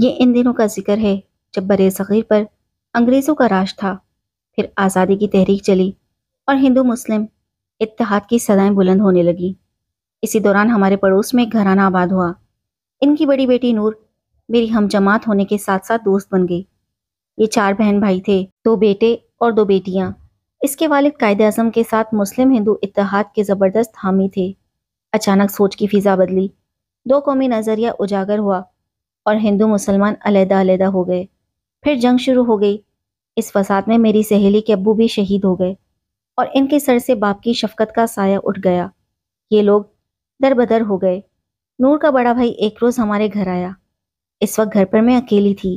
ये इन दिनों का जिक्र है जब बरे सग़ीर पर अंग्रेज़ों का राज था फिर आज़ादी की तहरीक चली और हिंदू मुस्लिम इतिहाद की सदाएं बुलंद होने लगी इसी दौरान हमारे पड़ोस में घराना आबाद हुआ इनकी बड़ी बेटी नूर मेरी हम जमात होने के साथ साथ दोस्त बन गई ये चार बहन भाई थे दो बेटे और दो बेटियाँ इसके वालिद कायद अजम के साथ मुस्लिम हिंदू इतिहाद के ज़बरदस्त हामी थे अचानक सोच की फ़िज़ा बदली दो कौमी नज़रिया उजागर हुआ और हिंदू मुसलमान अलहदा अलहदा हो गए फिर जंग शुरू हो गई इस फसाद में मेरी सहेली के अबू भी शहीद हो गए और इनके सर से बाप की शफकत का साया उठ गया ये लोग दर बदर हो गए नूर का बड़ा भाई एक रोज़ हमारे घर आया इस वक्त घर पर मैं अकेली थी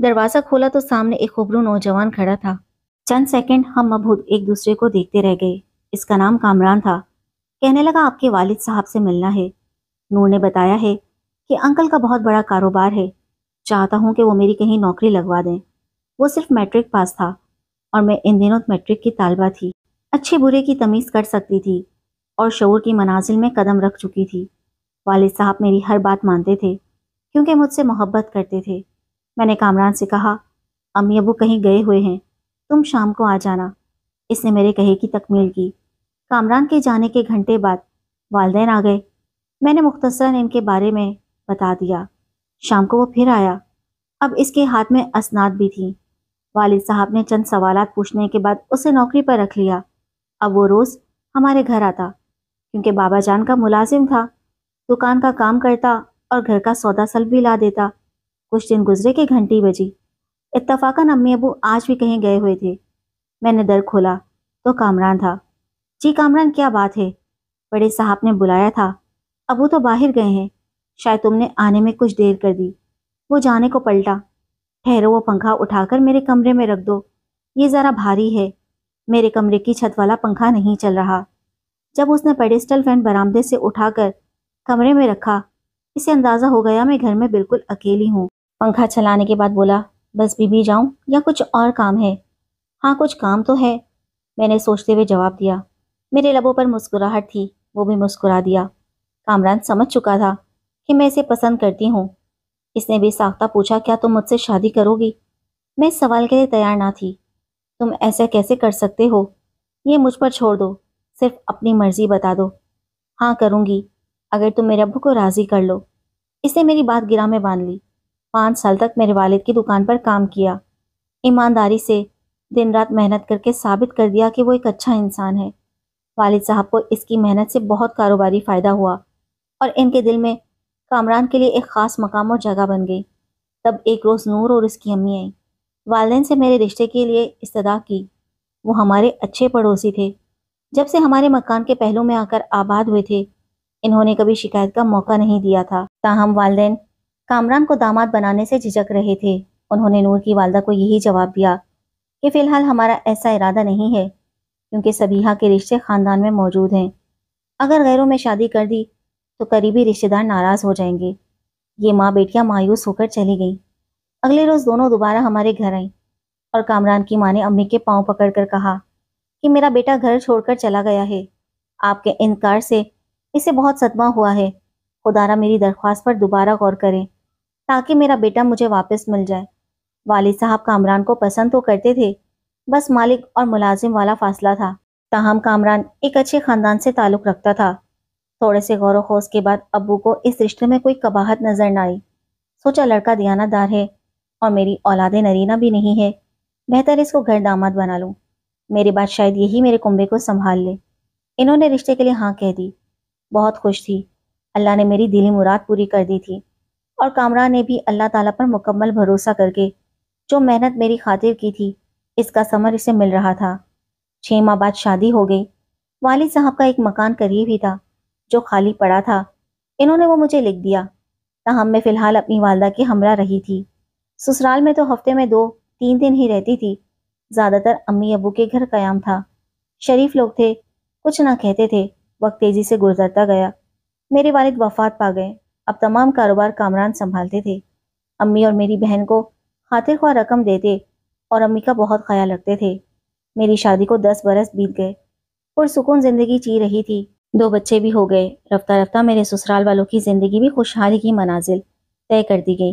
दरवाज़ा खोला तो सामने एक खुबरू नौजवान खड़ा था चंद सेकंड हम मबहूत एक दूसरे को देखते रह गए इसका नाम कामरान था कहने लगा आपके वालिद साहब से मिलना है नूर ने बताया है कि अंकल का बहुत बड़ा कारोबार है चाहता हूँ कि वो मेरी कहीं नौकरी लगवा दें वो सिर्फ मैट्रिक पास था और मैं इन दिनों मैट्रिक की तालबा थी अच्छे बुरे की तमीज़ कर सकती थी और शोर की मनाजिल में कदम रख चुकी थी वालिद साहब मेरी हर बात मानते थे क्योंकि मुझसे मोहब्बत करते थे मैंने कामरान से कहा अम्मी अबू कहीं गए हुए हैं तुम शाम को आ जाना इसने मेरे कहे की तकमील की कामरान के जाने के घंटे बाद वालदेन आ गए मैंने मुख्तसरा इनके बारे में बता दिया शाम को वो फिर आया अब इसके हाथ में असनाद भी थी वालिद साहब ने चंद सवाल पूछने के बाद उसे नौकरी पर रख लिया अब वो रोज़ हमारे घर आता क्योंकि बाबा जान का मुलाजिम था दुकान का काम करता और घर का सौदा सल भी ला देता कुछ दिन गुजरे के घंटी बजी इतफाका अम्मी अबू आज भी कहीं गए हुए थे मैंने दर खोला तो कामरान था जी कामरान क्या बात है बड़े साहब ने बुलाया था अबू तो बाहर गए हैं शायद तुमने आने में कुछ देर कर दी वो जाने को पलटा ठहरो वो पंखा उठाकर मेरे कमरे में रख दो ये ज़रा भारी है मेरे कमरे की छत वाला पंखा नहीं चल रहा जब उसने पेडिस्टल फैन बरामदे से उठाकर कमरे में रखा इसे अंदाज़ा हो गया मैं घर में बिल्कुल अकेली हूँ पंखा चलाने के बाद बोला बस बीबी जाऊँ या कुछ और काम है हाँ कुछ काम तो है मैंने सोचते हुए जवाब दिया मेरे लबों पर मुस्कुराहट थी वो भी मुस्कुरा दिया कामरान समझ चुका था कि मैं इसे पसंद करती हूँ इसने बेसाख्ता पूछा क्या तुम मुझसे शादी करोगी मैं इस सवाल के लिए तैयार ना थी तुम ऐसा कैसे कर सकते हो ये मुझ पर छोड़ दो सिर्फ अपनी मर्जी बता दो हाँ करूँगी अगर तुम मेरे अबू को राज़ी कर लो इसने मेरी बात गिरा में बांध ली पाँच साल तक मेरे वालिद की दुकान पर काम किया ईमानदारी से दिन रात मेहनत करके साबित कर दिया कि वो एक अच्छा इंसान है वालिद साहब को इसकी मेहनत से बहुत कारोबारी फ़ायदा हुआ और इनके दिल में कामरान के लिए एक ख़ास मकाम और जगह बन गई तब एक रोज़ नूर और उसकी अम्मी आई वालदेन से मेरे रिश्ते के लिए इस्तदा की वो हमारे अच्छे पड़ोसी थे जब से हमारे मकान के पहलू में आकर आबाद हुए थे इन्होंने कभी शिकायत का मौका नहीं दिया था ताहम वाले कामरान को दामाद बनाने से झिझक रहे थे उन्होंने नूर की वालदा को यही जवाब दिया कि फ़िलहाल हमारा ऐसा इरादा नहीं है क्योंकि सबीहा के रिश्ते ख़ानदान में मौजूद हैं अगर गैरों में शादी कर दी तो करीबी रिश्तेदार नाराज हो जाएंगे ये माँ बेटियाँ मायूस होकर चली गईं अगले रोज दोनों दोबारा हमारे घर आईं और कामरान की माँ ने अम्मी के पाँव पकड़कर कहा कि मेरा बेटा घर छोड़कर चला गया है आपके इनकार से इसे बहुत सदमा हुआ है खुदारा मेरी दरख्वास्त पर दोबारा गौर करें ताकि मेरा बेटा मुझे वापस मिल जाए वालिद साहब कामरान को पसंद तो करते थे बस मालिक और मुलाजिम वाला फासला था ताहम कामरान एक अच्छे खानदान से ताल्लुक़ रखता था थोड़े से गौर खोज के बाद अबू को इस रिश्ते में कोई कबाहत नजर ना आई सोचा लड़का दयानादार है और मेरी औलाद नरीना भी नहीं है बेहतर इसको घर दामाद बना लूँ मेरे बाद शायद यही मेरे कुंबे को संभाल ले इन्होंने रिश्ते के लिए हाँ कह दी बहुत खुश थी अल्लाह ने मेरी दिली मुराद पूरी कर दी थी और कामरान ने भी अल्लाह ताला पर मुकम्मल भरोसा करके जो मेहनत मेरी खातिर की थी इसका समर इसे मिल रहा था छः माह बाद शादी हो गई वालिद साहब का एक मकान करीब ही था जो खाली पड़ा था इन्होंने वो मुझे लिख दिया तहम मैं फ़िलहाल अपनी वालदा के हमरा रही थी ससुराल में तो हफ्ते में दो तीन दिन ही रहती थी ज़्यादातर अम्मी अबू के घर कयाम था शरीफ लोग थे कुछ ना कहते थे वक्त तेज़ी से गुजरता गया मेरे वालिद वफात पा गए अब तमाम कारोबार कामरान संभालते थे अम्मी और मेरी बहन को खातिर ख्वा रकम देते और अम्मी का बहुत ख्याल रखते थे मेरी शादी को दस बरस बीत गए पुरसकून ज़िंदगी ची रही थी दो बच्चे भी हो गए रफ्ता रफ्ता मेरे ससुराल वालों की ज़िंदगी भी खुशहाली की मनाजिल तय कर दी गई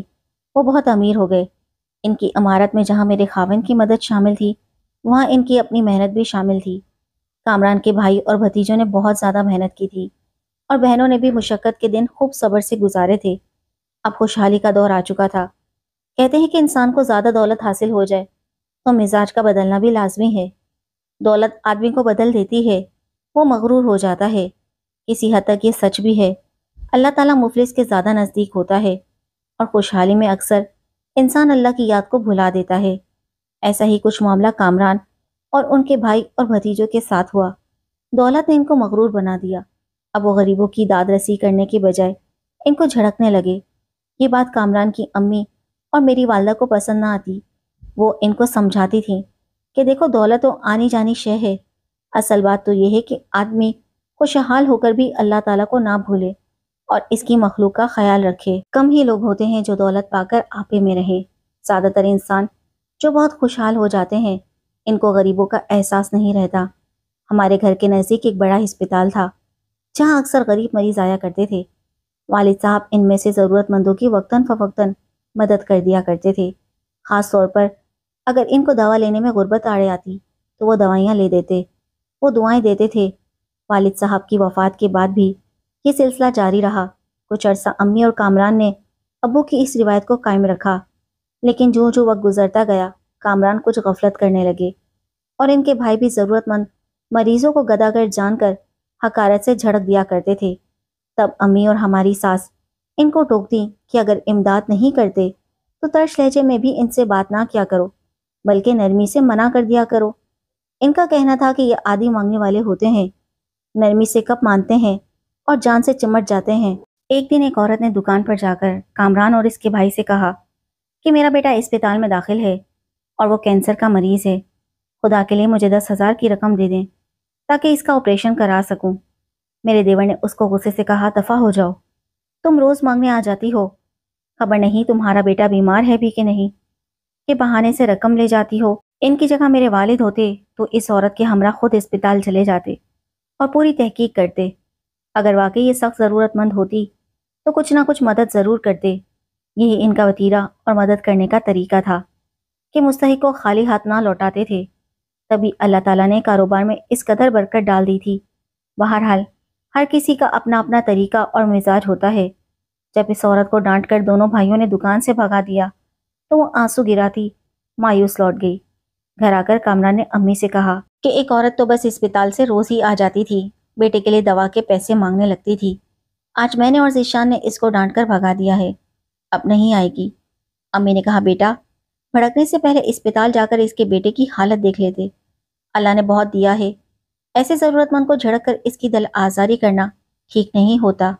वो बहुत अमीर हो गए इनकी इमारत में जहाँ मेरे खाविन की मदद शामिल थी वहाँ इनकी अपनी मेहनत भी शामिल थी कामरान के भाई और भतीजों ने बहुत ज़्यादा मेहनत की थी और बहनों ने भी मुशक्क़त के दिन खूब सब्र से गुजारे थे अब खुशहाली का दौर आ चुका था कहते हैं कि इंसान को ज़्यादा दौलत हासिल हो जाए तो मिजाज का बदलना भी लाजमी है दौलत आदमी को बदल देती है वो मगरूर हो जाता है किसी हद तक ये सच भी है अल्लाह ताला मुफलिस के ज़्यादा नज़दीक होता है और खुशहाली में अक्सर इंसान अल्लाह की याद को भुला देता है ऐसा ही कुछ मामला कामरान और उनके भाई और भतीजों के साथ हुआ दौलत ने इनको मगरूर बना दिया अब वो गरीबों की दाद रसी करने के बजाय इनको झड़कने लगे ये बात कामरान की अम्मी और मेरी वालदा को पसंद ना आती वो इनको समझाती थी कि देखो दौलत तो आनी जानी शह है असल बात तो यह है कि आदमी खुशहाल होकर भी अल्लाह ताला को ना भूले और इसकी मखलूक का ख्याल रखे कम ही लोग होते हैं जो दौलत पाकर आपे में रहे ज़्यादातर इंसान जो बहुत खुशहाल हो जाते हैं इनको गरीबों का एहसास नहीं रहता हमारे घर के नज़दीक एक बड़ा हस्पताल था जहाँ अक्सर गरीब मरीज आया करते थे वालिद साहब इनमें से ज़रूरतमंदों की वक्ता फ़वक्ता मदद कर दिया करते थे ख़ास तौर पर अगर इनको दवा लेने में गुर्बत आड़े आती तो वो दवाइयाँ ले देते वो दुआएं देते थे वालिद साहब की वफात के बाद भी ये सिलसिला जारी रहा कुछ अरसा अम्मी और कामरान ने अबू की इस रिवायत को कायम रखा लेकिन जो जो वक्त गुजरता गया कामरान कुछ गफलत करने लगे और इनके भाई भी ज़रूरतमंद मरीजों को गदागर जानकर हकारत से झड़क दिया करते थे तब अम्मी और हमारी सास इनको टोकती कि अगर इमदाद नहीं करते तो तर्श लहजे में भी इनसे बात ना किया करो बल्कि नरमी से मना कर दिया करो इनका कहना था कि ये आदि मांगने वाले होते हैं नरमी से कप मानते हैं और जान से चिमट जाते हैं एक दिन एक औरत ने दुकान पर जाकर कामरान और इसके भाई से कहा कि मेरा बेटा अस्पताल में दाखिल है और वो कैंसर का मरीज़ है खुदा के लिए मुझे दस हज़ार की रकम दे दें ताकि इसका ऑपरेशन करा सकूं। मेरे देवर ने उसको गुस्से से कहा दफ़ा हो जाओ तुम रोज़ मांगने आ जाती हो खबर नहीं तुम्हारा बेटा बीमार है भी कि नहीं के बहाने से रकम ले जाती हो इनकी जगह मेरे वालिद होते तो इस औरत के हमरा खुद अस्पताल चले जाते और पूरी तहकीक करते अगर वाकई ये सख्त ज़रूरतमंद होती तो कुछ ना कुछ मदद ज़रूर करते यही इनका वतीरा और मदद करने का तरीका था कि मुस्तक को खाली हाथ ना लौटाते थे तभी अल्लाह ताला ने कारोबार में इस कदर बरकत डाल दी थी बहरहाल हर किसी का अपना अपना तरीका और मिजाज होता है जब इस औरत को डांट कर दोनों भाइयों ने दुकान से भगा दिया तो वो आंसू गिराती मायूस लौट गई घर आकर कामरा ने अम्मी से कहा कि एक औरत तो बस अस्पताल से रोज ही आ जाती थी बेटे के लिए दवा के पैसे मांगने लगती थी आज मैंने और जीशान ने इसको डांट कर भगा दिया है अब नहीं आएगी अम्मी ने कहा बेटा भड़कने से पहले अस्पताल जाकर इसके बेटे की हालत देख लेते अल्लाह ने बहुत दिया है ऐसे ज़रूरतमंद को झड़क कर इसकी दल आज़ारी करना ठीक नहीं होता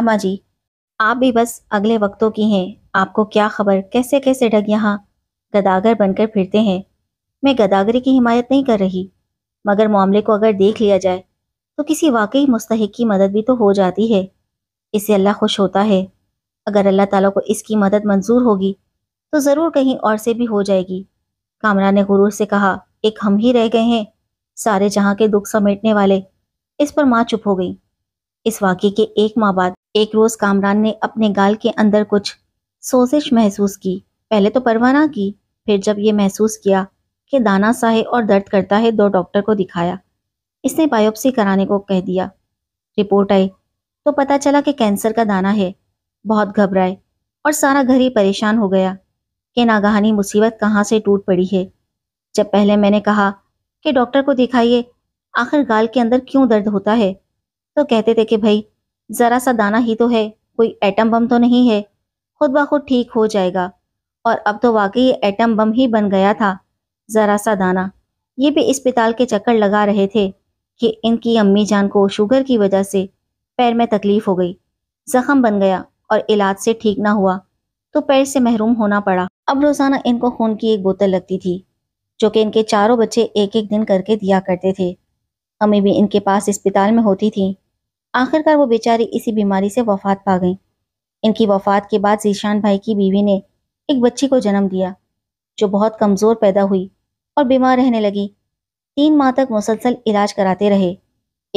अम्मा जी आप भी बस अगले वक्तों की हैं आपको क्या खबर कैसे कैसे ढग यहाँ गदागर बनकर फिरते हैं मैं गदागरी की हिमायत नहीं कर रही मगर मामले को अगर देख लिया जाए तो किसी वाकई मुस्तक की मदद भी तो हो जाती है इससे अल्लाह खुश होता है अगर अल्लाह ताला को इसकी मदद मंजूर होगी तो ज़रूर कहीं और से भी हो जाएगी कामरा ने गुरूर से कहा एक हम ही रह गए हैं सारे जहाँ के दुख समेटने वाले इस पर माँ चुप हो गई इस वाक्य के एक माह बाद एक रोज़ कामरान ने अपने गाल के अंदर कुछ सोजिश महसूस की पहले तो परवाना की फिर जब ये महसूस किया कि दाना सा है और दर्द करता है दो डॉक्टर को दिखाया इसने बायोप्सी कराने को कह दिया रिपोर्ट आई तो पता चला कि कैंसर का दाना है बहुत घबराए और सारा घर ही परेशान हो गया कि नागहानी मुसीबत कहाँ से टूट पड़ी है जब पहले मैंने कहा कि डॉक्टर को दिखाइए आखिर गाल के अंदर क्यों दर्द होता है तो कहते थे कि भाई ज़रा सा दाना ही तो है कोई एटम बम तो नहीं है खुद ब खुद ठीक हो जाएगा और अब तो वाकई एटम बम ही बन गया था ज़रा सा दाना ये भी अस्पताल के चक्कर लगा रहे थे कि इनकी अम्मी जान को शुगर की वजह से पैर में तकलीफ हो गई जख्म बन गया और इलाज से ठीक ना हुआ तो पैर से महरूम होना पड़ा अब रोज़ाना इनको खून की एक बोतल लगती थी जो कि इनके चारों बच्चे एक एक दिन करके दिया करते थे अम्मी भी इनके पास अस्पताल में होती थी आखिरकार वो बेचारी इसी बीमारी से वफात पा गई इनकी वफात के बाद जीशान भाई की बीवी ने एक बच्ची को जन्म दिया जो बहुत कमज़ोर पैदा हुई और बीमार रहने लगी तीन माह तक मुसलसल इलाज कराते रहे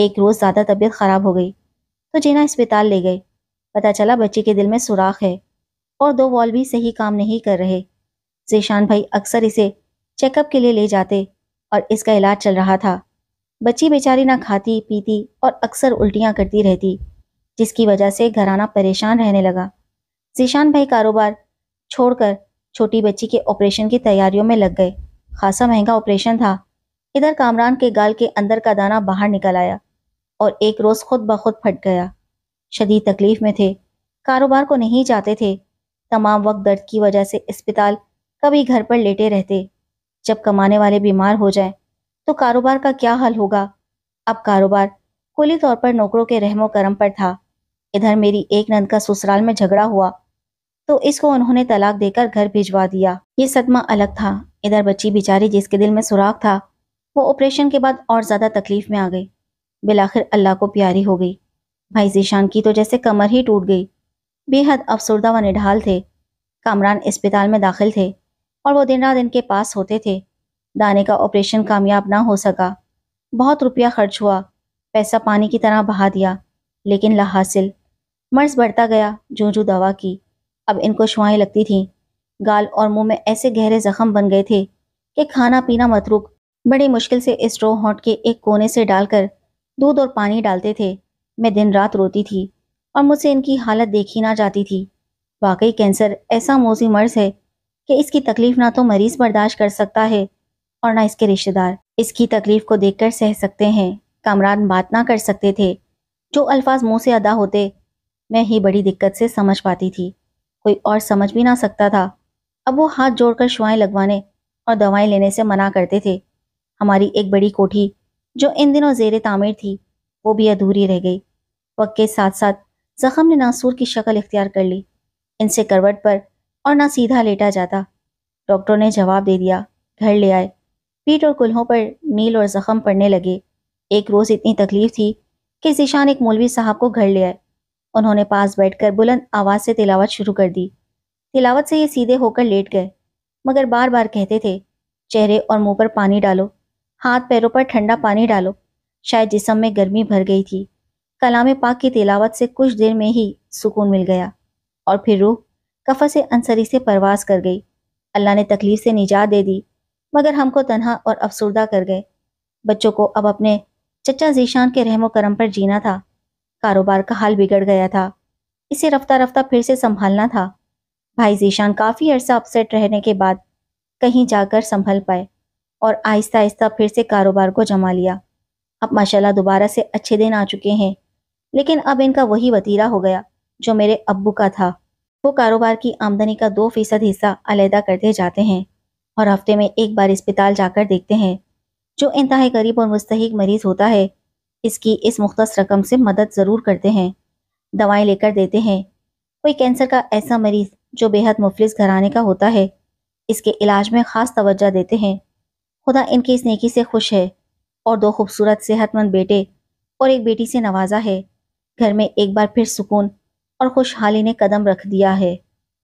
एक रोज़ ज़्यादा तबीयत ख़राब हो गई तो जीना अस्पताल ले गए पता चला बच्चे के दिल में सुराख है और दो वॉल भी सही काम नहीं कर रहे जीशान भाई अक्सर इसे चेकअप के लिए ले जाते और इसका इलाज चल रहा था बच्ची बेचारी ना खाती पीती और अक्सर उल्टियां करती रहती जिसकी वजह से घराना परेशान रहने लगा जीशान भाई कारोबार छोड़कर छोटी बच्ची के ऑपरेशन की तैयारियों में लग गए खासा महंगा ऑपरेशन था इधर कामरान के गाल के अंदर का दाना बाहर निकल आया और एक रोज़ खुद ब खुद फट गया शदीद तकलीफ में थे कारोबार को नहीं जाते थे तमाम वक्त दर्द की वजह से अस्पताल कभी घर पर लेटे रहते जब कमाने वाले बीमार हो जाएं तो कारोबार का क्या हल होगा अब कारोबार कुली तौर पर नौकरों के रहमो करम पर था इधर मेरी एक नंद का ससुराल में झगड़ा हुआ तो इसको उन्होंने तलाक देकर घर भिजवा दिया ये सदमा अलग था इधर बच्ची बेचारी जिसके दिल में सुराख था वो ऑपरेशन के बाद और ज़्यादा तकलीफ में आ गई बिलाखिर अल्लाह को प्यारी हो गई भाई जीशान की तो जैसे कमर ही टूट गई बेहद अफसरदा व निढाल थे कामरान अस्पताल में दाखिल थे और वो दिन रात इनके पास होते थे दाने का ऑपरेशन कामयाब ना हो सका बहुत रुपया खर्च हुआ पैसा पानी की तरह बहा दिया लेकिन लाहासिल मर्ज बढ़ता गया जो जो दवा की अब इनको शुआएँ लगती थीं गाल और मुंह में ऐसे गहरे जख्म बन गए थे कि खाना पीना मतरूक बड़ी मुश्किल से स्ट्रो हॉट के एक कोने से डालकर दूध और पानी डालते थे मैं दिन रात रोती थी और मुझसे इनकी हालत देखी ना जाती थी वाकई कैंसर ऐसा मोजी मर्ज है कि इसकी तकलीफ ना तो मरीज बर्दाश्त कर सकता है और ना इसके रिश्तेदार इसकी तकलीफ को देखकर सह सकते हैं कामरान बात ना कर सकते थे जो अल्फाज मुंह से अदा होते मैं ही बड़ी दिक्कत से समझ पाती थी कोई और समझ भी ना सकता था अब वो हाथ जोड़कर शुआएं लगवाने और दवाएं लेने से मना करते थे हमारी एक बड़ी कोठी जो इन दिनों जेर तामीर थी वो भी अधूरी रह गई वक्त के साथ साथ जख्म ने नासूर की शक्ल इख्तियार कर ली इनसे करवट पर और ना सीधा लेटा जाता डॉक्टर ने जवाब दे दिया घर ले आए पीठ और कुल्हों पर नील और जख्म पड़ने लगे एक रोज़ इतनी तकलीफ थी कि जिशान एक मौलवी साहब को घर ले आए उन्होंने पास बैठकर बुलंद आवाज़ से तिलावत शुरू कर दी तिलावत से ये सीधे होकर लेट गए मगर बार बार कहते थे चेहरे और मुंह पर पानी डालो हाथ पैरों पर ठंडा पानी डालो शायद जिसम में गर्मी भर गई थी कलाम पाक की तिलावत से कुछ देर में ही सुकून मिल गया और फिर रूह कफ़ से अंसरी से परवास कर गई अल्लाह ने तकलीफ से निजात दे दी मगर हमको तनहा और अफसरदा कर गए बच्चों को अब अपने चचा जीशान के रहमो करम पर जीना था कारोबार का हाल बिगड़ गया था इसे रफ्ता रफ्ता फिर से संभालना था भाई जीशान काफी अरसा अपसेट रहने के बाद कहीं जाकर संभल पाए और आहिस्ता आहिस्ता फिर से कारोबार को जमा लिया अब माशाल्लाह दोबारा से अच्छे दिन आ चुके हैं लेकिन अब इनका वही वतीरा हो गया जो मेरे अब्बू का था वो कारोबार की आमदनी का दो फीसद हिस्सा अलहदा करते जाते हैं और हफ्ते में एक बार अस्पताल जाकर देखते हैं जो इंतहा गरीब और मुस्तक मरीज होता है इसकी इस मुख्त रकम से मदद ज़रूर करते हैं दवाएं लेकर देते हैं कोई कैंसर का ऐसा मरीज़ जो बेहद मुफलिस घराने का होता है इसके इलाज में ख़ास तवज्जो देते हैं खुदा इनकी इस नेकी से खुश है और दो खूबसूरत सेहतमंद बेटे और एक बेटी से नवाजा है घर में एक बार फिर सुकून और खुशहाली ने कदम रख दिया है